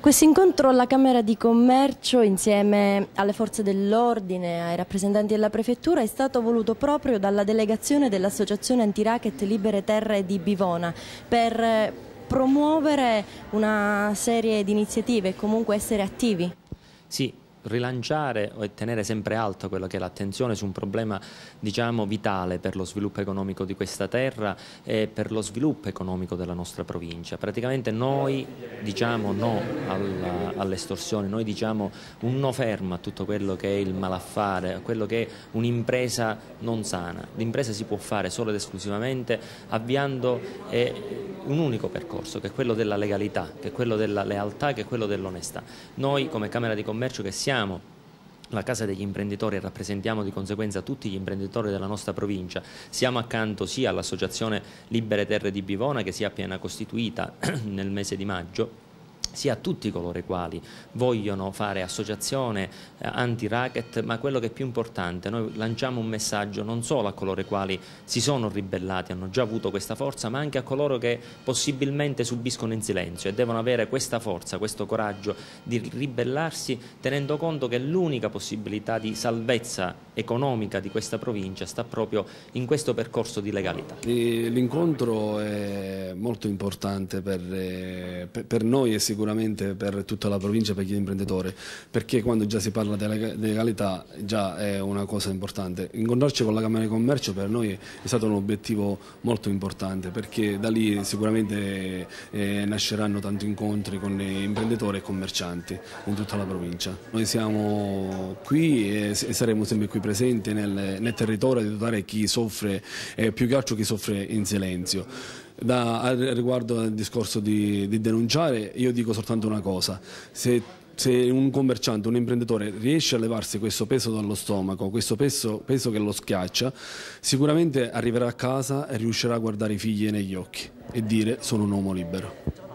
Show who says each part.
Speaker 1: Questo incontro alla Camera di Commercio insieme alle forze dell'ordine, ai rappresentanti della Prefettura è stato voluto proprio dalla delegazione dell'Associazione Antiracket Libere Terre di Bivona per eh, promuovere una serie di iniziative e comunque essere attivi.
Speaker 2: Sì, rilanciare e tenere sempre alta quello che è l'attenzione su un problema diciamo, vitale per lo sviluppo economico di questa terra e per lo sviluppo economico della nostra provincia. Praticamente noi diciamo no all'estorsione, all noi diciamo un no fermo a tutto quello che è il malaffare, a quello che è un'impresa non sana. L'impresa si può fare solo ed esclusivamente avviando e un unico percorso che è quello della legalità, che è quello della lealtà, che è quello dell'onestà. Noi come Camera di Commercio che siamo la Casa degli Imprenditori e rappresentiamo di conseguenza tutti gli imprenditori della nostra provincia. Siamo accanto sia all'Associazione Libere Terre di Bivona che si è appena costituita nel mese di maggio sia a tutti coloro i quali vogliono fare associazione eh, anti-racket, ma quello che è più importante, noi lanciamo un messaggio non solo a coloro i quali si sono ribellati, hanno già avuto questa forza, ma anche a coloro che possibilmente subiscono in silenzio e devono avere questa forza, questo coraggio di ribellarsi tenendo conto che l'unica possibilità di salvezza economica di questa provincia sta proprio in questo percorso di legalità.
Speaker 3: L'incontro è molto importante eh, per, per, noi e sicuramente per tutta la provincia, per chi è imprenditore, perché quando già si parla di legalità già è una cosa importante. Incontrarci con la Camera di Commercio per noi è stato un obiettivo molto importante perché da lì sicuramente eh, nasceranno tanti incontri con imprenditori e commercianti in tutta la provincia. Noi siamo qui e saremo sempre qui presenti presente nel, nel territorio, di aiutare chi soffre, eh, più che altro chi soffre in silenzio. Da, riguardo al discorso di, di denunciare, io dico soltanto una cosa, se se un commerciante, un imprenditore riesce a levarsi questo peso dallo stomaco, questo peso, peso, che lo schiaccia, sicuramente arriverà a casa e riuscirà a guardare i figli negli occhi e dire sono un uomo libero.